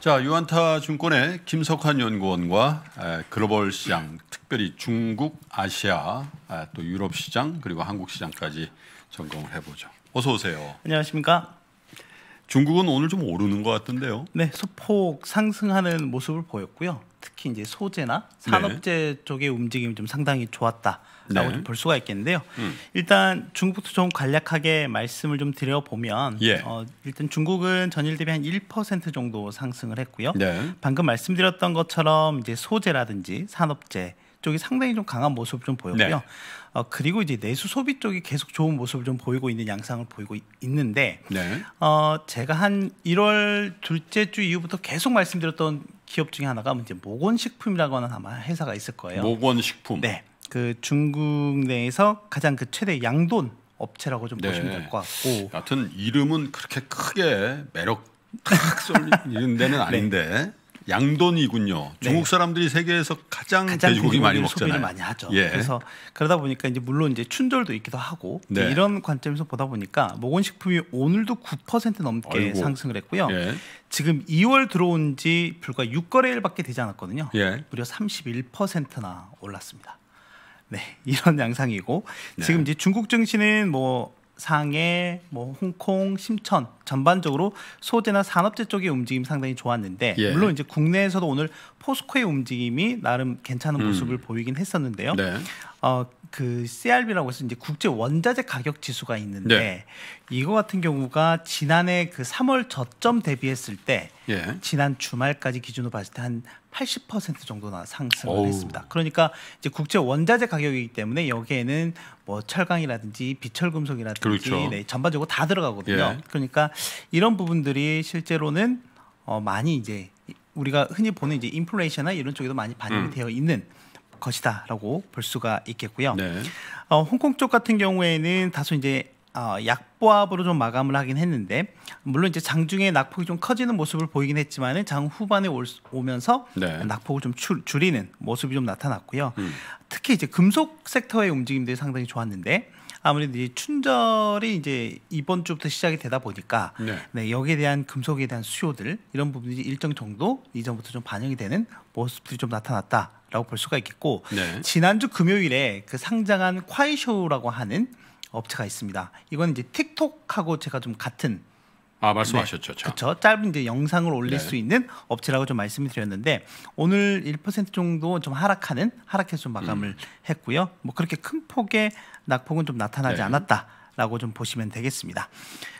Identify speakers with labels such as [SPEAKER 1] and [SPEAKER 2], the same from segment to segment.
[SPEAKER 1] 자, 유안타 증권의 김석환 연구원과 글로벌 시장, 특별히 중국, 아시아, 또 유럽 시장 그리고 한국 시장까지 점검을 해보죠. 어서 오세요.
[SPEAKER 2] 안녕하십니까? 중국은 오늘 좀
[SPEAKER 1] 오르는 것 같은데요.
[SPEAKER 2] 네, 소폭 상승하는 모습을 보였고요. 특히 이제 소재나 네. 산업재 네. 쪽의 움직임이 좀 상당히 좋았다라고 네. 좀볼 수가 있겠는데요. 음. 일단 중국부터 좀 간략하게 말씀을 좀 드려보면 예. 어, 일단 중국은 전일 대비 한 1% 정도 상승을 했고요. 네. 방금 말씀드렸던 것처럼 이제 소재라든지 산업재 쪽이 상당히 좀 강한 모습을 좀 보였고요. 네. 어, 그리고 이제 내수 소비 쪽이 계속 좋은 모습을 좀 보이고 있는 양상을 보이고 있는데 네. 어, 제가 한 1월 둘째 주 이후부터 계속 말씀드렸던 기업 중에 하나가 이제 모건식품이라고 하는 아마 회사가 있을 거예요. 모건식품. 네. 그 중국 내에서 가장 그 최대 양돈 업체라고 좀 네. 보시면 될 것
[SPEAKER 1] 같고. 여튼 이름은 그렇게 크게 매력 탁 쏠리는 데는 네. 아닌데. 네. 양돈이군요. 네.
[SPEAKER 2] 중국 사람들이 세계에서 가장, 가장 돼지고기 많이 먹잖아요. 많이 하죠. 예. 그래서 그러다 보니까 이제 물론 이제 춘절도 있기도 하고 네. 이런 관점에서 보다 보니까 모건식품이 오늘도 9% 넘게 아이고. 상승을 했고요. 예. 지금 2월 들어온 지 불과 6거래일밖에 되지 않았거든요. 예. 무려 31%나 올랐습니다. 네, 이런 양상이고 네. 지금 이제 중국 증시는 뭐 상해, 뭐 홍콩, 심천 전반적으로 소재나 산업재 쪽의 움직임이 상당히 좋았는데 예. 물론 이제 국내에서도 오늘 포스코의 움직임이 나름 괜찮은 음. 모습을 보이긴 했었는데요. 네. 어, 그 CRB라고 해서 이제 국제 원자재 가격 지수가 있는데 네. 이거 같은 경우가 지난해 그 3월 저점 대비했을 때 예. 지난 주말까지 기준으로 봤을 때 한 80% 정도나 상승을 오우. 했습니다. 그러니까 이제 국제 원자재 가격이기 때문에 여기에는 뭐 철강이라든지 비철금속이라든지 그렇죠. 네, 전반적으로 다 들어가거든요. 예. 그러니까 이런 부분들이 실제로는 어 많이 이제 우리가 흔히 보는 이제 인플레이션이나 이런 쪽에도 많이 반영이 음. 되어 있는 것이다라고 볼 수가 있겠고요. 네. 어, 홍콩 쪽 같은 경우에는 다소 이제 어, 약보합으로 좀 마감을 하긴 했는데 물론 이제 장중에 낙폭이 좀 커지는 모습을 보이긴 했지만은 장 후반에 올, 오면서 네. 낙폭을 좀 줄, 줄이는 모습이 좀 나타났고요. 음. 특히 이제 금속 섹터의 움직임들이 상당히 좋았는데 아무래도 이제 춘절이 이제 이번 주부터 시작이 되다 보니까 네. 네. 여기에 대한 금속에 대한 수요들 이런 부분이 일정 정도 이전부터 좀 반영이 되는 모습들이 좀 나타났다. 라고 볼 수가 있겠고 네. 지난주 금요일에 그 상장한 콰이쇼라고 하는 업체가 있습니다. 이건 이제 틱톡하고 제가 좀 같은 아 말씀하셨죠. 네. 그렇죠. 짧은 이제 영상을 올릴 네. 수 있는 업체라고 좀 말씀을 드렸는데 오늘 1% 정도 좀 하락하는 하락해서 좀 마감을 음. 했고요. 뭐 그렇게 큰 폭의 낙폭은 좀 나타나지 네. 않았다. 라고 좀 보시면 되겠습니다.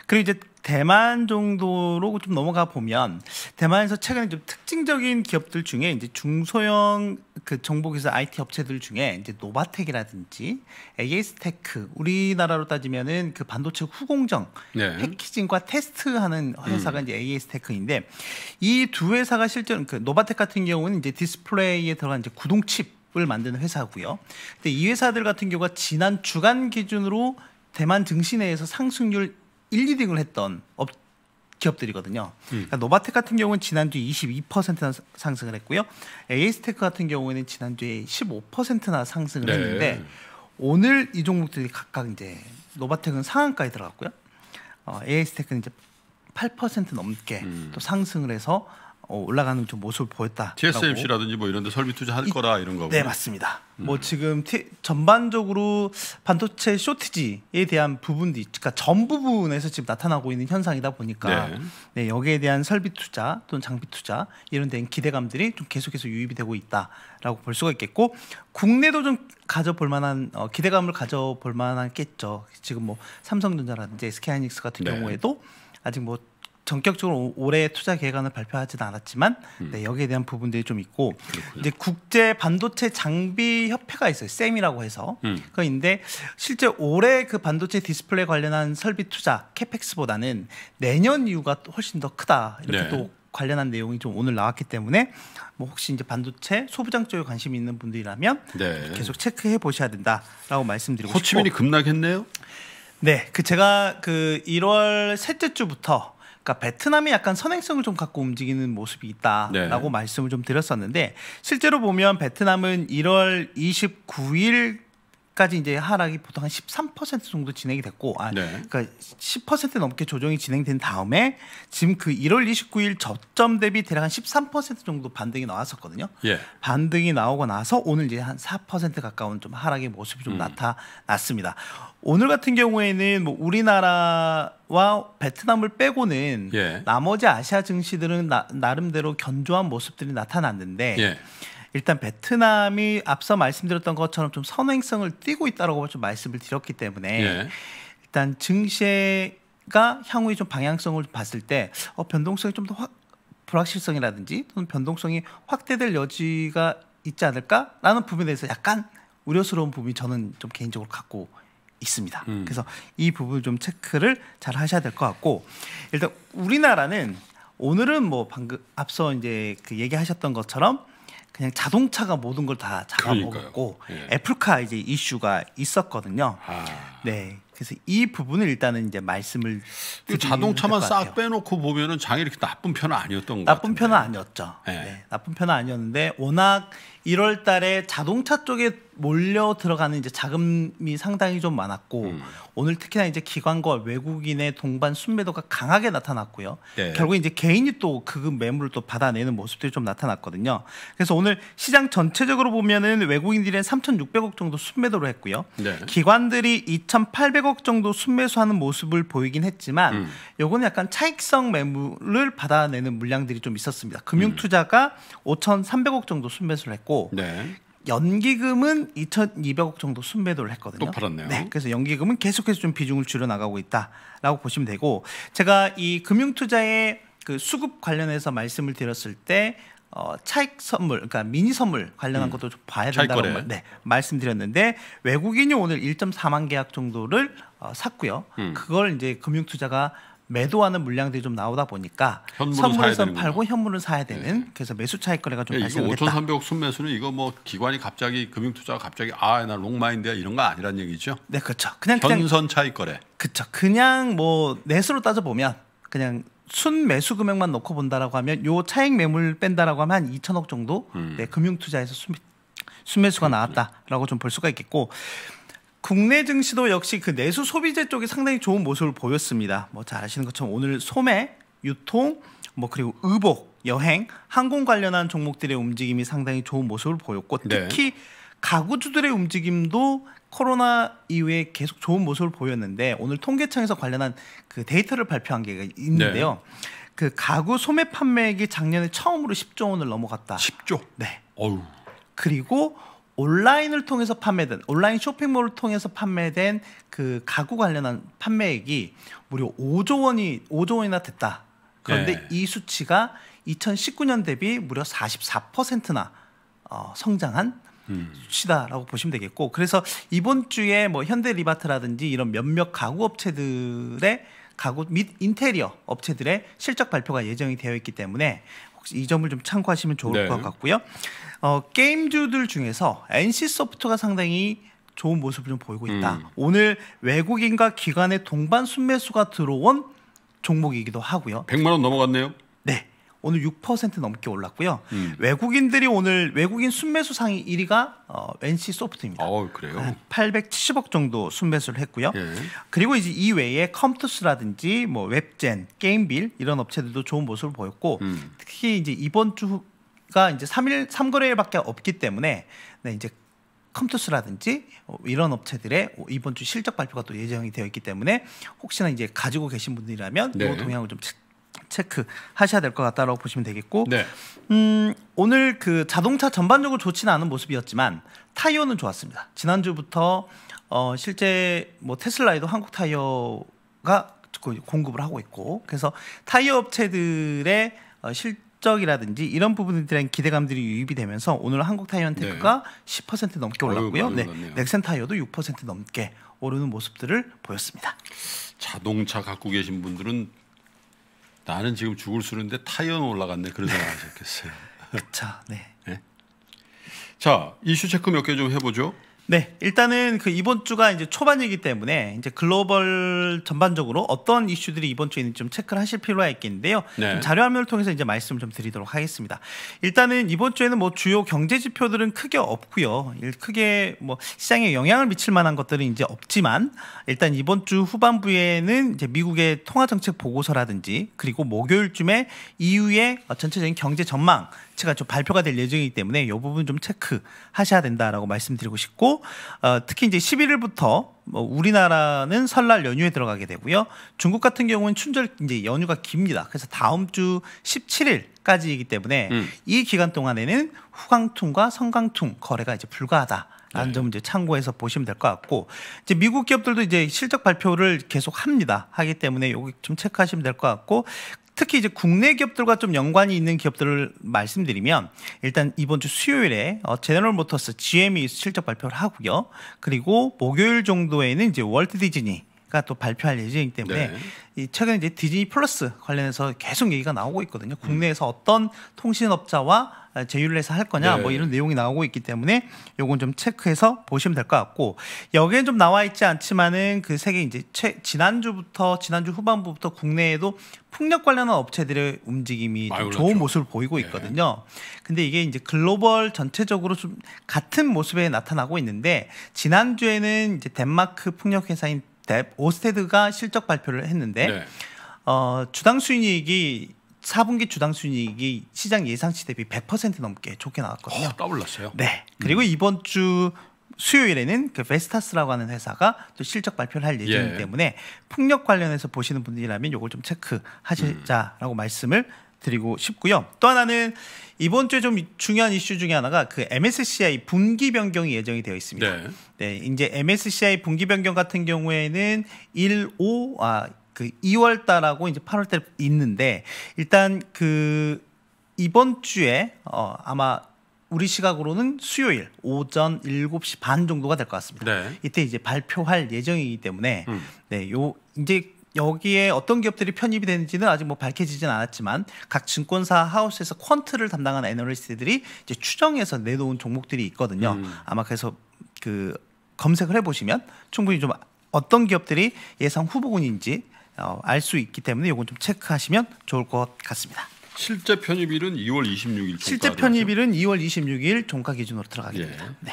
[SPEAKER 2] 그리고 이제 대만 정도로 좀 넘어가 보면 대만에서 최근에 좀 특징적인 기업들 중에 이제 중소형 그 정보기사 IT 업체들 중에 이제 노바텍이라든지 AS테크 우리나라로 따지면은 그 반도체 후공정 네. 패키징과 테스트하는 회사가 음. 이제 AS테크인데 이 두 회사가 실제로 그 노바텍 같은 경우는 이제 디스플레이에 들어간 이제 구동칩 을 만드는 회사고요. 근데 이 회사들 같은 경우가 지난 주간 기준으로 대만 증시내에서 상승률 1, 2등을 했던 업, 기업들이거든요. 음. 그러니까 노바텍 같은 경우는 지난주 22%나 상승을 했고요. 에이스테크 같은 경우에는 지난주에 15%나 상승을 네. 했는데 오늘 이 종목들이 각각 이제 노바텍은 상한가에 들어갔고요. 어, 에이스테크는 이제 8% 넘게 음. 또 상승을 해서 어, 올라가는 좀 모습을 보였다. TSMC라든지
[SPEAKER 1] 뭐 이런데 설비 투자할 이, 거라 이런 거고. 네 맞습니다.
[SPEAKER 2] 음. 뭐 지금 티, 전반적으로 반도체 쇼트지에 대한 부분도 그러니까 전 부분에서 지금 나타나고 있는 현상이다 보니까 네. 네. 여기에 대한 설비 투자 또는 장비 투자 이런 데는 기대감들이 좀 계속해서 유입이 되고 있다라고 볼 수가 있겠고 국내도 좀 가져볼 만한 어, 기대감을 가져볼 만하겠죠. 지금 뭐 삼성전자라든지 SK하이닉스 같은 네. 경우에도 아직 뭐 전격적으로 올해 투자 계획안을 발표하지는 않았지만 음. 네, 여기에 대한 부분들이 좀 있고 그렇군요. 이제 국제 반도체 장비 협회가 있어요. 셈이라고 해서 음. 그인데 실제 올해 그 반도체 디스플레이 관련한 설비 투자 캐펙스보다는 내년 이유가 훨씬 더 크다 이렇게 네. 또 관련한 내용이 좀 오늘 나왔기 때문에 뭐 혹시 이제 반도체 소부장 쪽에 관심이 있는 분들이라면 네. 계속 체크해 보셔야 된다라고 말씀드리고 싶고 호치민이 급락했네요. 네, 그 제가 그 1월 셋째 주부터 그러니까 베트남이 약간 선행성을 좀 갖고 움직이는 모습이 있다라고 네. 말씀을 좀 드렸었는데 실제로 보면 베트남은 1월 29일 까지 이제 하락이 보통 한 13% 정도 진행이 됐고, 아, 네. 그러니까 10% 넘게 조정이 진행된 다음에 지금 그 1월 29일 저점 대비 대략 한 13% 정도 반등이 나왔었거든요. 예. 반등이 나오고 나서 오늘 이제 한 4% 가까운 좀 하락의 모습이 좀 음. 나타났습니다. 오늘 같은 경우에는 뭐 우리나라와 베트남을 빼고는 예. 나머지 아시아 증시들은 나, 름대로 견조한 모습들이 나타났는데. 예. 일단 베트남이 앞서 말씀드렸던 것처럼 좀 선행성을 띄고 있다라고 좀 말씀을 드렸기 때문에 예. 일단 증시가 향후에 좀 방향성을 봤을 때 어, 변동성이 좀 더 불확실성이라든지 또는 변동성이 확대될 여지가 있지 않을까라는 부분에 대해서 약간 우려스러운 부분이 저는 좀 개인적으로 갖고 있습니다. 음. 그래서 이 부분을 좀 체크를 잘 하셔야 될 것 같고 일단 우리나라는 오늘은 뭐 방금 앞서 이제 그 얘기하셨던 것처럼 그냥 자동차가 모든 걸 다 잡아먹었고 예. 애플카 이제 이슈가 있었거든요. 아. 네. 그래서 이 부분을 일단은 이제 말씀을 그 자동차만 싹 빼놓고 보면은 장이 이렇게 나쁜 편은 아니었던 거 나쁜 편은 아니었죠. 네. 네. 나쁜 편은 아니었는데 워낙 1월달에 자동차 쪽에 몰려 들어가는 이제 자금이 상당히 좀 많았고 음. 오늘 특히나 이제 기관과 외국인의 동반 순매도가 강하게 나타났고요. 네. 결국 이제 개인이 또 그 매물을 또 받아내는 모습들이 좀 나타났거든요. 그래서 오늘 시장 전체적으로 보면은 외국인들이 3,600억 정도 순매도를 했고요. 네. 기관들이 2,800억 정도 순매수하는 모습을 보이긴 했지만 음. 요거는 약간 차익성 매물을 받아내는 물량들이 좀 있었습니다. 금융 음. 투자가 음. 5,300억 정도 순매수를 했고 네. 연기금은 2,200억 정도 순매도를 했거든요. 또 팔았네요. 네, 그래서 연기금은 계속해서 좀 비중을 줄여나가고 있다라고 보시면 되고 제가 이 금융투자의 그 수급 관련해서 말씀을 드렸을 때 어, 차익 선물, 그러니까 미니 선물 관련한 음. 것도 좀 봐야 된다고 네, 말씀드렸는데 외국인이 오늘 1.4만 계약 정도를 어, 샀고요. 음. 그걸 이제 금융투자가 매도하는 물량들이 좀 나오다 보니까 선물은 팔고 현물을 사야 네. 되는 네. 그래서 매수 차익 거래가 좀 네, 발생됐다. 5,300억
[SPEAKER 1] 순매수는 이거 뭐 기관이 갑자기 금융투자가 갑자기 아나 롱마인드야 이런 거 아니란 얘기죠?
[SPEAKER 2] 네 그렇죠. 그냥 현선 차익 거래. 그렇죠. 그냥 뭐 내수로 따져 보면 그냥 순 매수 금액만 놓고 본다라고 하면 요 차익 매물 뺀다라고 하면 한 2천억 정도 음. 네, 금융 투자에서 순, 순매수가 음, 네. 나왔다라고 좀 볼 수가 있겠고 국내 증시도 역시 그 내수 소비재 쪽이 상당히 좋은 모습을 보였습니다. 뭐 잘 아시는 것처럼 오늘 소매, 유통, 뭐 그리고 의복, 여행, 항공 관련한 종목들의 움직임이 상당히 좋은 모습을 보였고 네. 특히 네. 가구주들의 움직임도 코로나 이후에 계속 좋은 모습을 보였는데 오늘 통계청에서 관련한 그 데이터를 발표한 게 있는데요. 네. 그 가구 소매 판매액이 작년에 처음으로 10조 원을 넘어갔다. 10조. 네. 어휴. 그리고 온라인을 통해서 판매된 온라인 쇼핑몰을 통해서 판매된 그 가구 관련한 판매액이 무려 5조 원이 5조 원이나 됐다. 그런데 네. 이 수치가 2019년 대비 무려 44%나 어, 성장한 음. 수치다라고 보시면 되겠고 그래서 이번 주에 뭐 현대 리바트라든지 이런 몇몇 가구 업체들의 가구 및 인테리어 업체들의 실적 발표가 예정이 되어 있기 때문에 혹시 이 점을 좀 참고하시면 좋을 네. 것 같고요. 어, 게임주들 중에서 NC 소프트가 상당히 좋은 모습을 좀 보이고 있다. 음. 오늘 외국인과 기관의 동반 순매수가 들어온 종목이기도 하고요. 100만 원 넘어갔네요. 네. 오늘 6% 넘게 올랐고요. 음. 외국인들이 오늘 외국인 순매수 상위 1위가 어, NC 소프트입니다. 어, 그래요? 870억 정도 순매수를 했고요. 예. 그리고 이제 이 외에 컴투스라든지 뭐 웹젠, 게임빌 이런 업체들도 좋은 모습을 보였고 음. 특히 이제 이번 주가 이제 3일 3거래일밖에 없기 때문에 네, 이제 컴투스라든지 어, 이런 업체들의 어, 이번 주 실적 발표가 또 예정이 되어 있기 때문에 혹시나 이제 가지고 계신 분들이라면 네. 이 동향을 좀 체크하셔야 될 것 같다라고 보시면 되겠고 네. 음, 오늘 그 자동차 전반적으로 좋지는 않은 모습이었지만 타이어는 좋았습니다. 지난주부터 어, 실제 뭐 테슬라에도 한국 타이어가 공급을 하고 있고 그래서 타이어 업체들의 어, 실 실적이라든지 이런 부분에 대한 기대감들이 유입이 되면서 오늘 한국 타이완 네. 테크가 네. 10% 넘게 올랐고요. 어휴, 네. 넥센 타이어도 6% 넘게 오르는 모습들을
[SPEAKER 1] 보였습니다. 자동차 갖고 계신 분들은 나는 지금 죽을 수는데 타이어 는 올라갔네 그런 생각
[SPEAKER 2] 하셨겠어요. 그렇죠. 네. 네. 자 이슈 체크 몇 개 좀 해보죠. 네, 일단은 그 이번 주가 이제 초반이기 때문에 이제 글로벌 전반적으로 어떤 이슈들이 이번 주에 있는지 좀 체크를 하실 필요가 있겠는데요. 네. 자료 화면을 통해서 이제 말씀을 좀 드리도록 하겠습니다. 일단은 이번 주에는 뭐 주요 경제 지표들은 크게 없고요. 크게 뭐 시장에 영향을 미칠 만한 것들은 이제 없지만 일단 이번 주 후반부에는 이제 미국의 통화 정책 보고서라든지 그리고 목요일쯤에 EU의 전체적인 경제 전망 제가 좀 발표가 될 예정이기 때문에 이 부분 좀 체크하셔야 된다라고 말씀드리고 싶고 어, 특히 이제 11일부터 뭐 우리나라는 설날 연휴에 들어가게 되고요. 중국 같은 경우는 춘절 이제 연휴가 깁니다. 그래서 다음 주 17일까지이기 때문에 음. 이 기간 동안에는 후광통과성광통 거래가 이제 불가하다. 라는 네. 점은 이제 참고해서 보시면 될 것 같고 이제 미국 기업들도 이제 실적 발표를 계속 합니다 하기 때문에 여기 좀 체크하시면 될 것 같고 특히 이제 국내 기업들과 좀 연관이 있는 기업들을 말씀드리면 일단 이번 주 수요일에 어, 제너럴 모터스 GM이 실적 발표를 하고요. 그리고 목요일 정도에는 이제 월드 디즈니 가또 발표할 예정이기 때문에 네. 이 최근 이제 디즈니 플러스 관련해서 계속 얘기가 나오고 있거든요. 국내에서 음. 어떤 통신업자와 제휴를 해서 할 거냐 뭐 네. 뭐 이런 내용이 나오고 있기 때문에 요건 좀 체크해서 보시면 될 것 같고 여기엔 좀 나와 있지 않지만은 그 세계 이제 최, 지난주부터 지난주 후반부부터 국내에도 풍력 관련한 업체들의 움직임이 좀 좋은 모습을 보이고 네. 있거든요. 네. 근데 이게 이제 글로벌 전체적으로 좀 같은 모습에 나타나고 있는데 지난주에는 이제 덴마크 풍력 회사인 뎁 오스테드가 실적 발표를 했는데 네. 어, 주당 수익이 4분기 주당 순이익이 시장 예상치 대비 100% 넘게 좋게 나왔거든요. 더블났어요. 어, 네. 그리고 음. 이번 주 수요일에는 그 베스타스라고 하는 회사가 또 실적 발표를 할 예정이기 예. 때문에 풍력 관련해서 보시는 분들이라면 이걸 좀 체크하시자라고 음. 말씀을 드리고 싶고요. 또 하나는 이번 주에 좀 중요한 이슈 중에 하나가 그 MSCI 분기 변경이 예정이 되어 있습니다. 네. 네 이제 MSCI 분기 변경 같은 경우에는 1, 5, 아, 그 2월 달하고 이제 8월 달 있는데 일단 그 이번 주에 어 아마 우리 시각으로는 수요일 오전 7시 반 정도가 될 것 같습니다. 네. 이때 이제 발표할 예정이기 때문에 음. 네, 요 이제 여기에 어떤 기업들이 편입이 되는지는 아직 뭐 밝혀지진 않았지만 각 증권사 하우스에서 퀀트를 담당하는 애널리스트들이 이제 추정해서 내놓은 종목들이 있거든요. 음. 아마 그래서 그 검색을 해보시면 충분히 좀 어떤 기업들이 예상 후보군인지 어, 알수 있기 때문에 이건 좀 체크하시면 좋을 것 같습니다.
[SPEAKER 1] 실제 편입일은 2월 26일. 실제 편입일은
[SPEAKER 2] 2월 26일 종가 기준으로 들어가게 됩니다. 예. 네.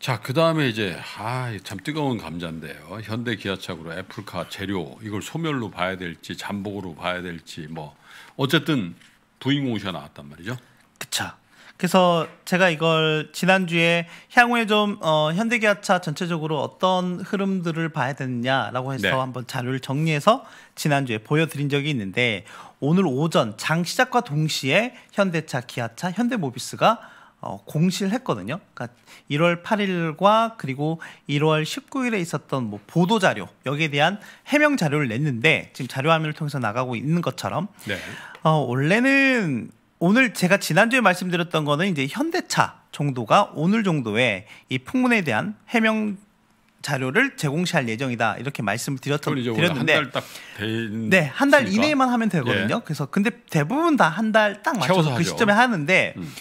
[SPEAKER 1] 자, 그 다음에 이제 아, 참 뜨거운 감자인데요. 현대 기아차으로 애플카 재료 이걸 소멸로 봐야 될지 잠복으로 봐야 될지 뭐 어쨌든 부잉 옷이 나왔단 말이죠.
[SPEAKER 2] 그쵸. 그래서 제가 이걸 지난주에 향후에 좀 어, 현대기아차 전체적으로 어떤 흐름들을 봐야 되느냐라고 해서 네. 한번 자료를 정리해서 지난주에 보여드린 적이 있는데 오늘 오전 장 시작과 동시에 현대차, 기아차, 현대모비스가 어, 공시를 했거든요. 그러니까 1월 8일과 그리고 1월 19일에 있었던 뭐 보도 자료 여기에 대한 해명 자료를 냈는데 지금 자료 화면을 통해서 나가고 있는 것처럼 네. 어, 원래는 오늘 제가 지난주에 말씀드렸던 거는 이제 현대차 정도가 오늘 정도에 이 풍문에 대한 해명 자료를 제공시할 예정이다 이렇게 말씀을 드렸던 드렸는데
[SPEAKER 1] 네한달 네, 이내에만
[SPEAKER 2] 하면 되거든요. 예. 그래서 근데 대부분 다 한 달 딱 맞춰서 그 시점에 하는데 음.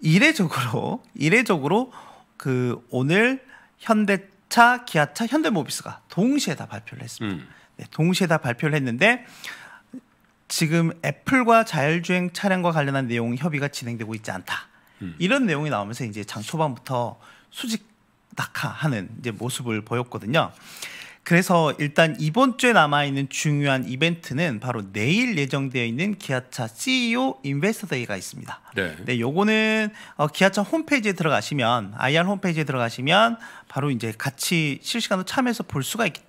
[SPEAKER 2] 이례적으로 이례적으로 그 오늘 현대차, 기아차, 현대모비스가 동시에 다 발표를 했습니다. 음. 네, 동시에 다 발표를 했는데 지금 애플과 자율주행 차량과 관련한 내용 협의가 진행되고 있지 않다. 음. 이런 내용이 나오면서 이제 장 초반부터 수직 낙하하는 이제 모습을 보였거든요. 그래서 일단 이번 주에 남아있는 중요한 이벤트는 바로 내일 예정되어 있는 기아차 CEO 인베스터데이가 있습니다. 네. 네, 요거는 어, 기아차 홈페이지에 들어가시면 IR 홈페이지에 들어가시면 바로 이제 같이 실시간으로 참여해서 볼 수가 있기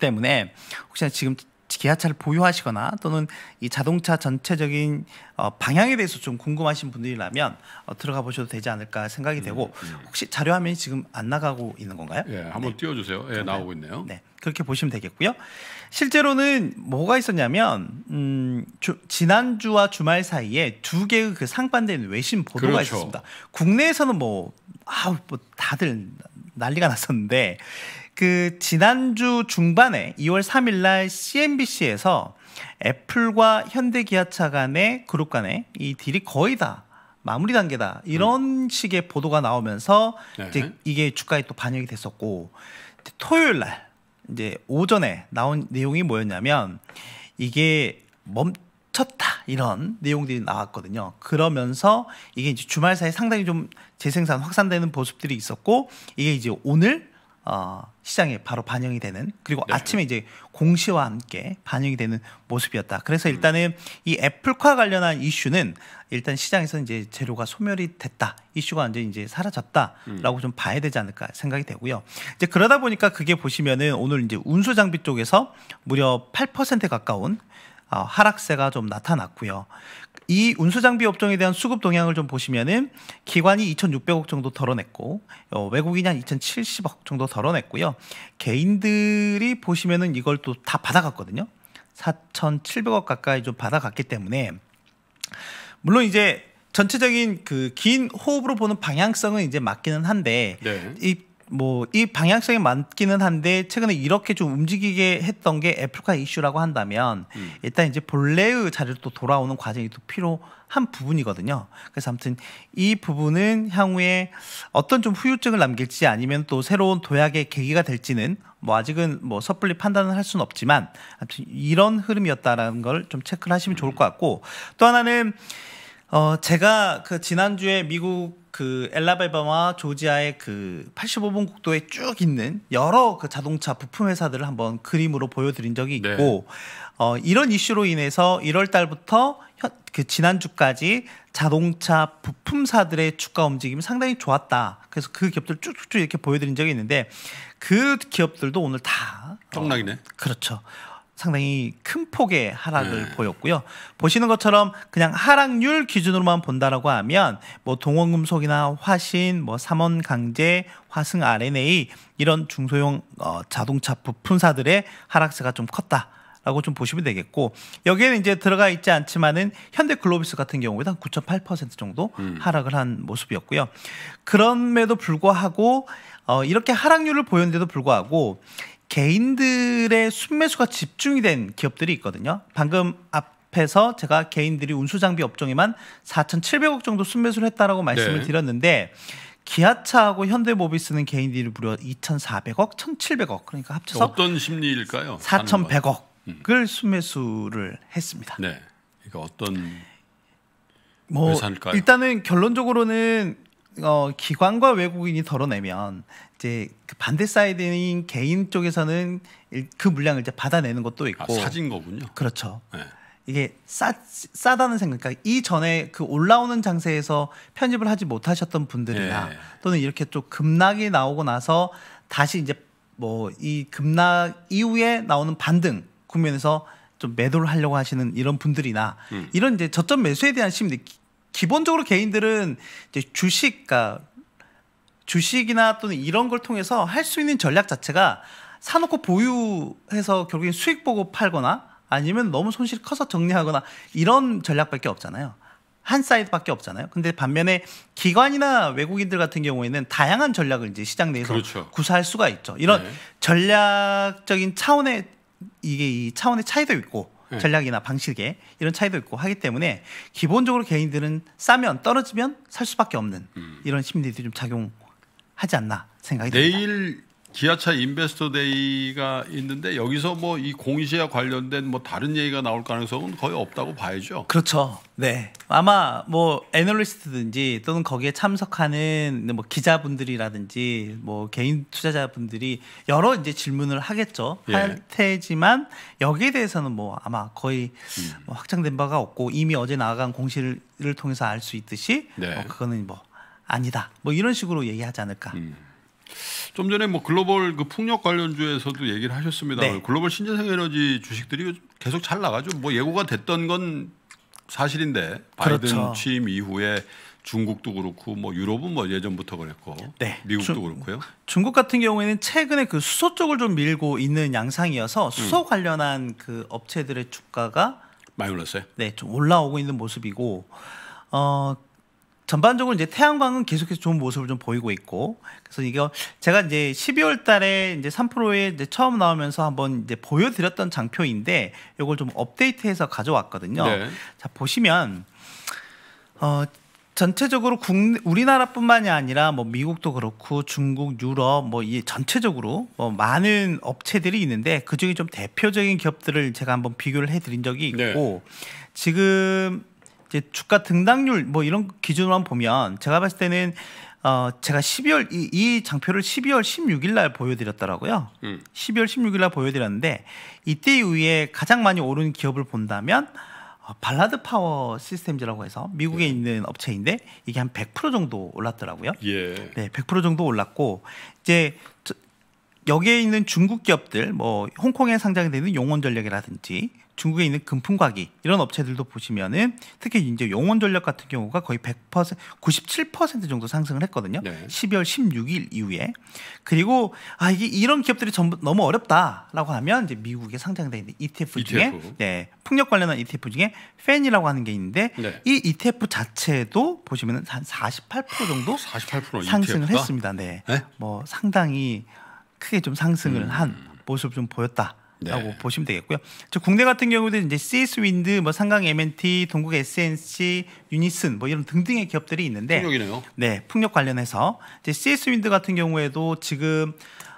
[SPEAKER 2] 때문에 혹시나 지금 기아차를 보유하시거나 또는 이 자동차 전체적인 어, 방향에 대해서 좀 궁금하신 분들이라면 어, 들어가 보셔도 되지 않을까 생각이 되고 음. 음. 혹시 자료 화면이 지금 안 나가고 있는 건가요? 예, 한번 네. 띄워주세요. 예, 네. 나오고 있네요. 네, 그렇게 보시면 되겠고요. 실제로는 뭐가 있었냐면 음, 주, 지난주와 주말 사이에 두 개의 그 상반된 외신 보도가 그렇죠. 있었습니다. 국내에서는 뭐 아우 뭐 다들 난리가 났었는데 그 지난주 중반에 2월 3일 날 CNBC에서 애플과 현대기아차 간의 그룹 간의 이 딜이 거의 다 마무리 단계다 이런 음. 식의 보도가 나오면서 네. 이제 이게 주가에 또 반영이 됐었고 토요일 날 이제 오전에 나온 내용이 뭐였냐면 이게 멈췄다 이런 내용들이 나왔거든요. 그러면서 이게 이제 주말 사이 에 상당히 좀 재생산 확산되는 모습들이 있었고 이게 이제 오늘 어, 시장에 바로 반영이 되는 그리고 네. 아침에 이제 공시와 함께 반영이 되는 모습이었다. 그래서 음. 일단은 이 애플과 관련한 이슈는 일단 시장에서 이제 재료가 소멸이 됐다. 이슈가 완전 이제 사라졌다라고 음. 좀 봐야 되지 않을까 생각이 되고요. 이제 그러다 보니까 그게 보시면은 오늘 이제 운수 장비 쪽에서 무려 8% 가까운 어, 하락세가 좀 나타났고요. 이 운수 장비 업종에 대한 수급 동향을 좀 보시면은 기관이 2,600억 정도 덜어냈고 어, 외국인이 한 2,070억 정도 덜어냈고요. 개인들이 보시면은 이걸 또 다 받아갔거든요. 4,700억 가까이 좀 받아갔기 때문에 물론 이제 전체적인 그 긴 호흡으로 보는 방향성은 이제 맞기는 한데 네. 이 뭐이 방향성이 많기는 한데 최근에 이렇게 좀 움직이게 했던 게 애플카 이슈라고 한다면 음. 일단 이제 본래의 자리로 또 돌아오는 과정이 또 필요한 부분이거든요. 그래서 아무튼 이 부분은 향후에 어떤 좀 후유증을 남길지 아니면 또 새로운 도약의 계기가 될지는 뭐 아직은 뭐 섣불리 판단을할 수는 없지만 아무튼 이런 흐름이었다라는 걸 좀 체크를 하시면 좋을 것 같고 또 하나는 어 제가 그 지난주에 미국 그 엘라벨바와 조지아의 그 85번 국도에 쭉 있는 여러 그 자동차 부품 회사들을 한번 그림으로 보여드린 적이 네. 있고 네. 어, 이런 이슈로 인해서 1월 달부터 그 지난주까지 자동차 부품사들의 주가 움직임이 상당히 좋았다. 그래서 그 기업들 쭉쭉쭉 이렇게 보여드린 적이 있는데 그 기업들도 오늘 다 떡락이네. 어, 그렇죠. 상당히 큰 폭의 하락을 음. 보였고요. 보시는 것처럼 그냥 하락률 기준으로만 본다라고 하면 뭐 동원금속이나 화신, 뭐 삼원강제, 화승 R&A 이런 중소형 어, 자동차 부품사들의 하락세가 좀 컸다. 라고 좀 보시면 되겠고 여기에는 이제 들어가 있지 않지만은 현대글로비스 같은 경우에한9.8% 정도 음. 하락을 한 모습이었고요. 그럼에도 불구하고 어 이렇게 하락률을 보였는데도 불구하고 개인들의 순매수가 집중이 된 기업들이 있거든요. 방금 앞에서 제가 개인들이 운수 장비 업종에만 4,700억 정도 순매수를 했다라고 말씀을 네. 드렸는데 기아차하고 현대모비스는 개인들이 무려 2,400억, 1,700억 그러니까 합쳐서
[SPEAKER 1] 어떤 심리일까요?
[SPEAKER 2] 4,100억을 순매수를 했습니다.
[SPEAKER 1] 네, 그러 그러니까 어떤
[SPEAKER 2] 뭐 일단은 결론적으로는 어, 기관과 외국인이 덜어내면 이제 그 반대 사이드인 개인 쪽에서는 그 물량을 이제 받아내는 것도 아, 있고 아, 사진 거군요. 그렇죠. 네. 이게 싸, 싸다는 생각, 그러니까 이전에 그 올라오는 장세에서 편집을 하지 못하셨던 분들이나 네. 또는 이렇게 좀 급락이 나오고 나서 다시 이제 뭐 이 급락 이후에 나오는 반등 국면에서 좀 매도를 하려고 하시는 이런 분들이나 음. 이런 이제 저점 매수에 대한 심리 기본적으로 개인들은 이제 주식, 그 주식이나 또는 이런 걸 통해서 할 수 있는 전략 자체가 사놓고 보유해서 결국엔 수익 보고 팔거나 아니면 너무 손실이 커서 정리하거나 이런 전략밖에 없잖아요. 한 사이드밖에 없잖아요. 근데 반면에 기관이나 외국인들 같은 경우에는 다양한 전략을 이제 시장 내에서 그렇죠. 구사할 수가 있죠. 이런 네. 전략적인 차원의 이게 이 차원의 차이도 있고 예. 전략이나 방식에 이런 차이도 있고 하기 때문에 기본적으로 개인들은 싸면 떨어지면 살 수밖에 없는 음. 이런 심리들이 좀 작용하지 않나 생각이 듭니다.
[SPEAKER 1] 내일 기아차 인베스터데이가 있는데 여기서 뭐 이 공시와 관련된 뭐 다른 얘기가 나올 가능성은 거의 없다고
[SPEAKER 2] 봐야죠. 그렇죠. 네. 아마 뭐 애널리스트든지 또는 거기에 참석하는 뭐 기자분들이라든지 뭐 개인 투자자분들이 여러 이제 질문을 하겠죠. 예. 할 테지만 여기에 대해서는 뭐 아마 거의 음. 뭐 확장된 바가 없고 이미 어제 나간 공시를 통해서 알 수 있듯이 네. 어 그거는 뭐 아니다. 뭐 이런 식으로 얘기하지 않을까. 음.
[SPEAKER 1] 좀 전에 뭐 글로벌 그 풍력 관련주에서도 얘기를 하셨습니다. 네. 글로벌 신재생 에너지 주식들이 계속 잘 나가죠. 뭐 예고가 됐던 건 사실인데 바이든 그렇죠. 취임 이후에 중국도 그렇고 뭐 유럽은 뭐 예전부터 그랬고 네. 미국도 주, 그렇고요.
[SPEAKER 2] 중국 같은 경우에는 최근에 그 수소 쪽을 좀 밀고 있는 양상이어서 음. 수소 음. 관련한 그 업체들의 주가가 많이 올랐어요. 네, 좀 올라오고 있는 모습이고 어 전반적으로 이제 태양광은 계속해서 좋은 모습을 좀 보이고 있고 그래서 이거 제가 이제 12월 달에 이제 3프로에 이제 처음 나오면서 한번 이제 보여드렸던 장표인데 이걸 좀 업데이트해서 가져왔거든요. 네. 자 보시면 어 전체적으로 국내, 우리나라뿐만이 아니라 뭐 미국도 그렇고 중국, 유럽 뭐 이 전체적으로 뭐 많은 업체들이 있는데 그 중에 좀 대표적인 기업들을 제가 한번 비교를 해드린 적이 네. 있고 네. 지금 이제 주가 등락률 뭐 이런 기준으로만 보면 제가 봤을 때는 어 제가 12월 이, 이 장표를 12월 16일 날 보여드렸더라고요. 음. 12월 16일 날 보여드렸는데 이때 이후에 가장 많이 오른 기업을 본다면 어, 발라드 파워 시스템즈라고 해서 미국에 예. 있는 업체인데 이게 한 100% 정도 올랐더라고요. 예. 네, 100% 정도 올랐고 이제 저, 여기에 있는 중국 기업들 뭐 홍콩에 상장되는 용원전력이라든지 중국에 있는 금품과기 이런 업체들도 보시면은 특히 이제 용원전력 같은 경우가 거의 100% 97% 정도 상승을 했거든요. 네. 12월 16일 이후에 그리고 아 이게 이런 기업들이 전부 너무 어렵다라고 하면 이제 미국에 상장돼 있는 ETF 중에 ETF. 네 풍력 관련한 ETF 중에 팬이라고 하는 게 있는데 네. 이 ETF 자체도 보시면은 한 48% 정도 48% 상승을 ETF가? 했습니다. 네. 네, 뭐 상당히 크게 좀 상승을 음. 한 모습 좀 보였다. 네. 라고 네. 보시면 되겠고요. 저 국내 같은 경우도 이제 CS 윈드, 뭐 상강 MNT, 동국 SNC, 유니슨 뭐 이런 등등의 기업들이 있는데 풍력이네요. 네, 풍력 관련해서 이제 CS 윈드 같은 경우에도 지금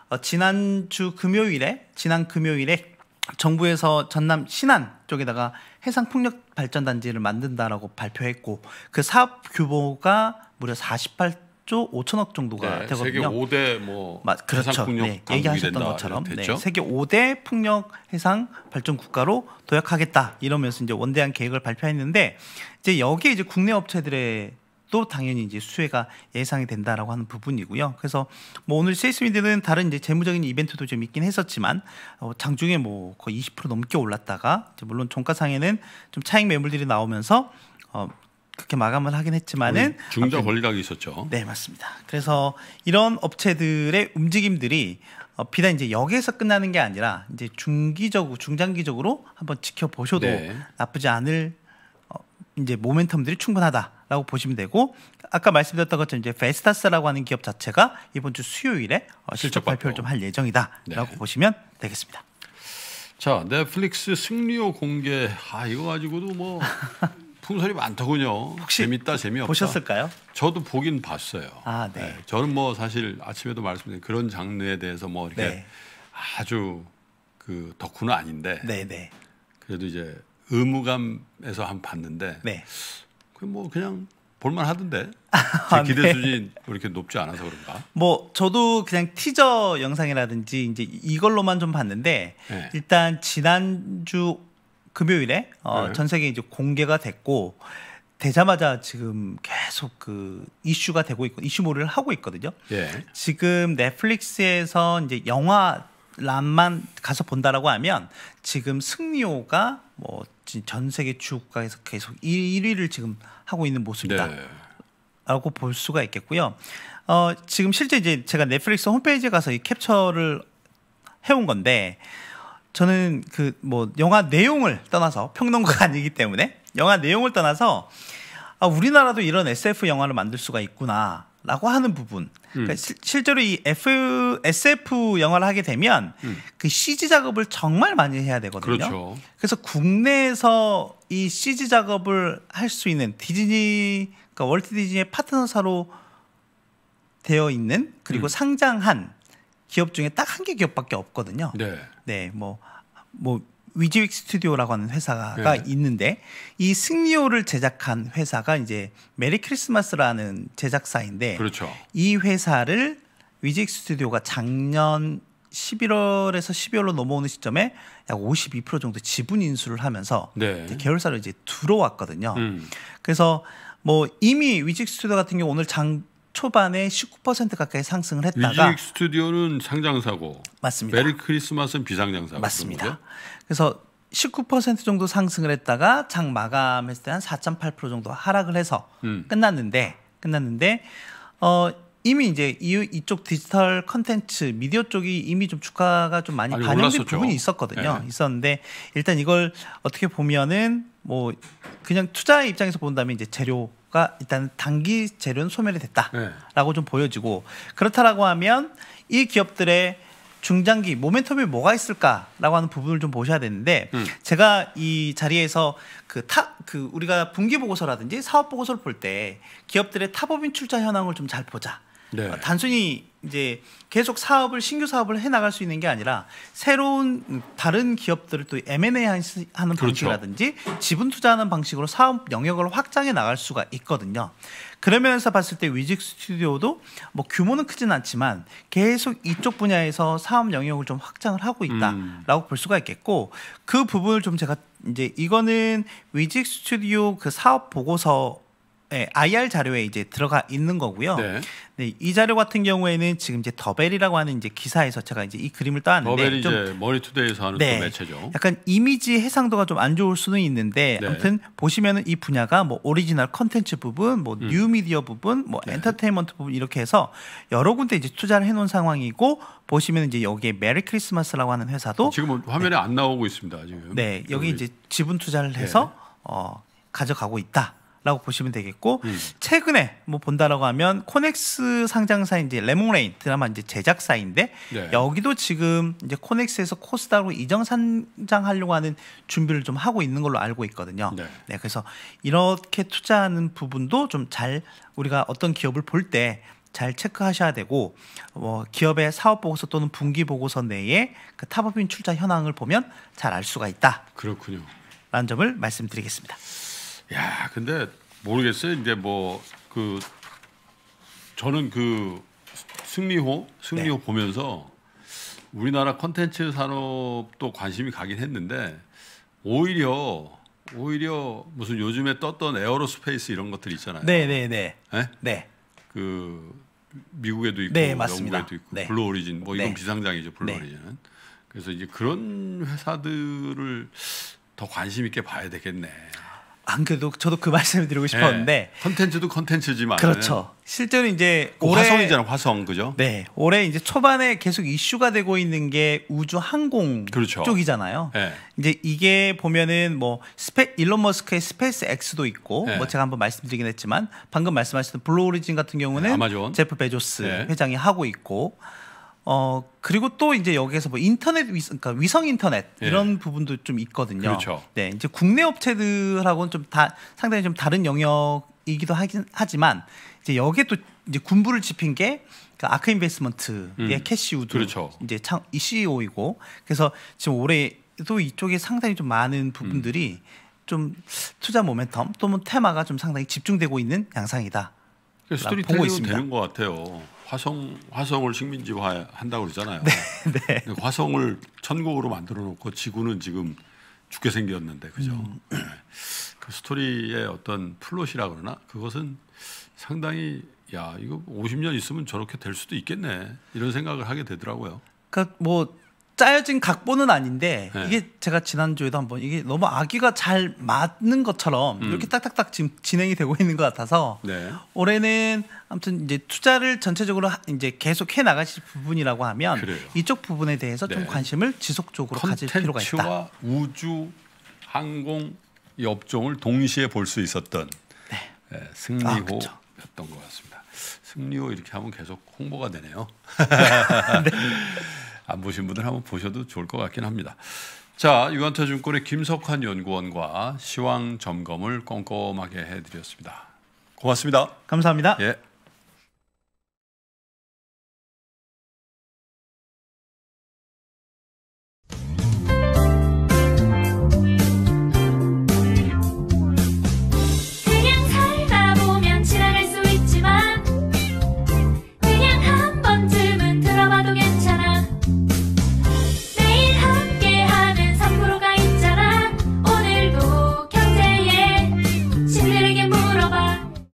[SPEAKER 2] 어, 지난주 금요일에 지난 금요일에 정부에서 전남 신안 쪽에다가 해상 풍력 발전 단지를 만든다라고 발표했고 그 사업 규모가 무려 48 1조 5천억 정도가 네, 되거든요. 세계 5대 뭐 마, 그렇죠. 네, 얘기하셨던 된다, 것처럼 네, 세계 5대 풍력 해상 발전 국가로 도약하겠다 이러면서 이제 원대한 계획을 발표했는데 이제 여기 이제 국내 업체들의 또 당연히 이제 수혜가 예상이 된다라고 하는 부분이고요. 그래서 뭐 오늘 세이미드는 다른 이제 재무적인 이벤트도 좀 있긴 했었지만 어, 장중에 뭐 거의 20% 넘게 올랐다가 물론 종가상에는 좀 차익 매물들이 나오면서 어, 그렇게 마감을 하긴 했지만은 중저 권리락이 있었죠. 네 맞습니다. 그래서 이런 업체들의 움직임들이 어, 비단 이제 여기에서 끝나는 게 아니라 이제 중기적으로 중장기적으로 한번 지켜보셔도 네. 나쁘지 않을 어, 이제 모멘텀들이 충분하다라고 보시면 되고 아까 말씀드렸던 것처럼 이제 베스타스라고 하는 기업 자체가 이번 주 수요일에 어, 실적 발표를 좀 할 예정이다라고 네. 보시면 되겠습니다.
[SPEAKER 1] 자 넷플릭스 승리호 공개 아 이거 가지고도 뭐 풍설이 많더군요. 혹시 재밌다 재미없다. 보셨을까요? 저도 보긴 봤어요. 아, 네. 네. 저는 뭐 사실 아침에도 말씀드린 그런 장르에 대해서 뭐 이렇게 네. 아주 그 덕후는 아닌데. 네, 네. 그래도 이제 의무감에서
[SPEAKER 2] 한 봤는데. 네. 그뭐 그냥 볼만 하던데. 아, 제 기대 네. 수준이
[SPEAKER 1] 뭐 이렇게 높지 않아서 그런가?
[SPEAKER 2] 뭐 저도 그냥 티저 영상이라든지 이제 이걸로만 좀 봤는데 네. 일단 지난주 금요일에 어, 네. 전 세계 이제 공개가 됐고 되자마자 지금 계속 그 이슈가 되고 있고 이슈몰을 하고 있거든요. 예. 지금 넷플릭스에서 이제 영화 란만 가서 본다라고 하면 지금 승리호가 뭐전 세계 주가에서 계속 1위를 지금 하고 있는 모습이다. 네. 라고 볼 수가 있겠고요. 어, 지금 실제 이제 제가 넷플릭스 홈페이지에 가서 이 캡처를 해온 건데 저는 그 뭐 영화 내용을 떠나서 평론가가 아니기 때문에 영화 내용을 떠나서 아, 우리나라도 이런 SF 영화를 만들 수가 있구나. 라고 하는 부분. 그러니까 음. 그러니까 시, 실제로 이 F, SF 영화를 하게 되면 음. 그 CG 작업을 정말 많이 해야 되거든요. 그렇죠. 그래서 국내에서 이 CG 작업을 할 수 있는 디즈니, 그러니까 월트 디즈니의 파트너사로 되어 있는 그리고 음. 상장한 기업 중에 딱 한 개 기업밖에 없거든요. 네. 네, 뭐, 뭐, 위즈윅 스튜디오라고 하는 회사가 네. 있는데 이 승리호를 제작한 회사가 이제 메리 크리스마스라는 제작사인데 그렇죠. 이 회사를 위즈윅 스튜디오가 작년 11월에서 12월로 넘어오는 시점에 약 52% 정도 지분 인수를 하면서 네. 계열사로 이제 들어왔거든요. 음. 그래서 뭐 이미 위윅 스튜디오 같은 경우 오늘 장 초반에 19% 가까이 상승을 했다가 뮤직
[SPEAKER 1] 스튜디오는 상장사고 맞습니다. 메리 크리스마스는 비상장사고 맞습니다.
[SPEAKER 2] 그래서 19% 정도 상승을 했다가 장 마감했을 때 한 4.8% 정도 하락을 해서 음. 끝났는데 끝났는데 어 이미 이제 이, 이쪽 디지털 컨텐츠 미디어 쪽이 이미 좀 주가가 좀 많이 반영된 올랐었죠. 부분이 있었거든요. 네. 있었는데 일단 이걸 어떻게 보면은 뭐 그냥 투자의 입장에서 본다면 이제 재료 가 일단 단기 재료는 소멸이 됐다라고 네. 좀 보여지고 그렇다라고 하면 이 기업들의 중장기 모멘텀이 뭐가 있을까라고 하는 부분을 좀 보셔야 되는데 음. 제가 이 자리에서 그타그 그 우리가 분기 보고서라든지 사업 보고서를 볼 때 기업들의 타법인 출자 현황을 좀 잘 보자. 네. 어, 단순히 이제 계속 사업을 신규 사업을 해 나갈 수 있는 게 아니라 새로운 다른 기업들을 또 M&A 하는 그렇죠. 방식이라든지 그렇죠. 지분 투자하는 방식으로 사업 영역을 확장해 나갈 수가 있거든요. 그러면서 봤을 때 위직 스튜디오도 뭐 규모는 크진 않지만 계속 이쪽 분야에서 사업 영역을 좀 확장을 하고 있다라고 음. 볼 수가 있겠고 그 부분을 좀 제가 이제 이거는 위직 스튜디오 그 사업 보고서 네, IR 자료에 이제 들어가 있는 거고요. 네. 네, 이 자료 같은 경우에는 지금 이제 더벨이라고 하는 이제 기사에서 제가 이제 이 그림을 따왔는데 더벨이 좀, 이제
[SPEAKER 1] 머니투데이에서 하는 네, 매체죠. 약간
[SPEAKER 2] 이미지 해상도가 좀 안 좋을 수는 있는데 네. 아무튼 보시면은 이 분야가 뭐 오리지널 컨텐츠 부분, 뭐 음. 뉴미디어 부분, 뭐 네. 엔터테인먼트 부분 이렇게 해서 여러 군데 이제 투자를 해놓은 상황이고 보시면 이제 여기에 메리 크리스마스라고 하는 회사도 지금 네. 화면에 안 나오고 있습니다 지금. 네, 여기 이제 지분 투자를 해서 네. 어, 가져가고 있다. 라고 보시면 되겠고 음. 최근에 뭐 본다라고 하면 코넥스 상장사인 이제 레몬레인 드라마 이제 제작사인데 네. 여기도 지금 이제 코넥스에서 코스닥으로 이정 상장하려고 하는 준비를 좀 하고 있는 걸로 알고 있거든요. 네. 네 그래서 이렇게 투자하는 부분도 좀 잘 우리가 어떤 기업을 볼 때 잘 체크하셔야 되고 어, 기업의 사업 보고서 또는 분기 보고서 내에 그 탑업인 출자 현황을 보면 잘 알 수가 있다. 그렇군요. 라는 점을 말씀드리겠습니다.
[SPEAKER 1] 야, 근데 모르겠어요. 이제 뭐 그 저는 그 승리호 승리호 네. 보면서 우리나라 컨텐츠 산업도 관심이 가긴 했는데 오히려 오히려 무슨 요즘에 떴던 에어로스페이스 이런 것들 있잖아요. 네, 네, 네. 네? 네. 그 미국에도 있고 네, 영국에도 있고 네. 블루 오리진 뭐 이건 네. 비상장이죠 블루 네. 오리진은. 그래서 이제 그런 회사들을 더 관심 있게 봐야 되겠네.
[SPEAKER 2] 안 그래도 저도 그 말씀을 드리고 싶었는데 예. 컨텐츠도
[SPEAKER 1] 컨텐츠지만 그렇죠. 예.
[SPEAKER 2] 실제로 이제 올해 화성이잖아요.
[SPEAKER 1] 화성 그죠? 네.
[SPEAKER 2] 올해 이제 초반에 계속 이슈가 되고 있는 게 우주 항공 그렇죠. 쪽이잖아요. 네. 이제 이게 보면은 뭐 스페 일론 머스크의 스페이스 X도 있고 네. 뭐 제가 한번 말씀드리긴 했지만 방금 말씀하셨던 블루 오리진 같은 경우는 네, 제프 베조스 회장이 하고 있고 어 그리고 또 이제 여기에서 뭐 인터넷 위성, 그러니까 위성 인터넷 예. 이런 예. 부분도 좀 있거든요. 그렇죠. 네, 이제 국내 업체들하고는 좀 다 상당히 좀 다른 영역이기도 하긴 하지만 이제 여기에 또 이제 군부를 짚힌게 그러니까 아크 인베스먼트의 음. 캐시 우드 그렇죠. 이제 창이 CEO이고 그래서 지금 올해도 이쪽에 상당히 좀 많은 부분들이 음. 좀 투자 모멘텀 또는 테마가 좀 상당히 집중되고 있는 양상이다. 예, 스토리텔링 되는
[SPEAKER 1] 것 같아요. 화성 화성을 식민지화 한다고 그러잖아요. 네, 네. 화성을 천국으로 만들어 놓고 지구는 지금 죽게 생겼는데 그죠? 음. 예. 그 스토리의 어떤 플롯이라 그러나 그것은 상당히 야 이거 50년 있으면 저렇게 될 수도 있겠네 이런 생각을 하게 되더라고요.
[SPEAKER 2] 그러니까 뭐 짜여진 각본은 아닌데 네. 이게 제가 지난주에도 한번 이게 너무 아기가 잘 맞는 것처럼 음. 이렇게 딱딱딱 지금 진행이 되고 있는 것 같아서 네. 올해는 아무튼 이제 투자를 전체적으로 이제 계속 해 나가실 부분이라고 하면 그래요. 이쪽 부분에 대해서 네. 좀 관심을 지속적으로 가질 필요가 있다. 우주, 항공 이 업종을
[SPEAKER 1] 동시에 볼 수 있었던 네. 예, 승리호였던 아, 것 같습니다. 승리호 이렇게 하면 계속 홍보가 되네요. 네. 안 보신 분들 한번 보셔도 좋을 것 같긴 합니다. 자, 유한타 증권의 김석환 연구원과 시황 점검을 꼼꼼하게 해드렸습니다. 고맙습니다. 감사합니다. 예.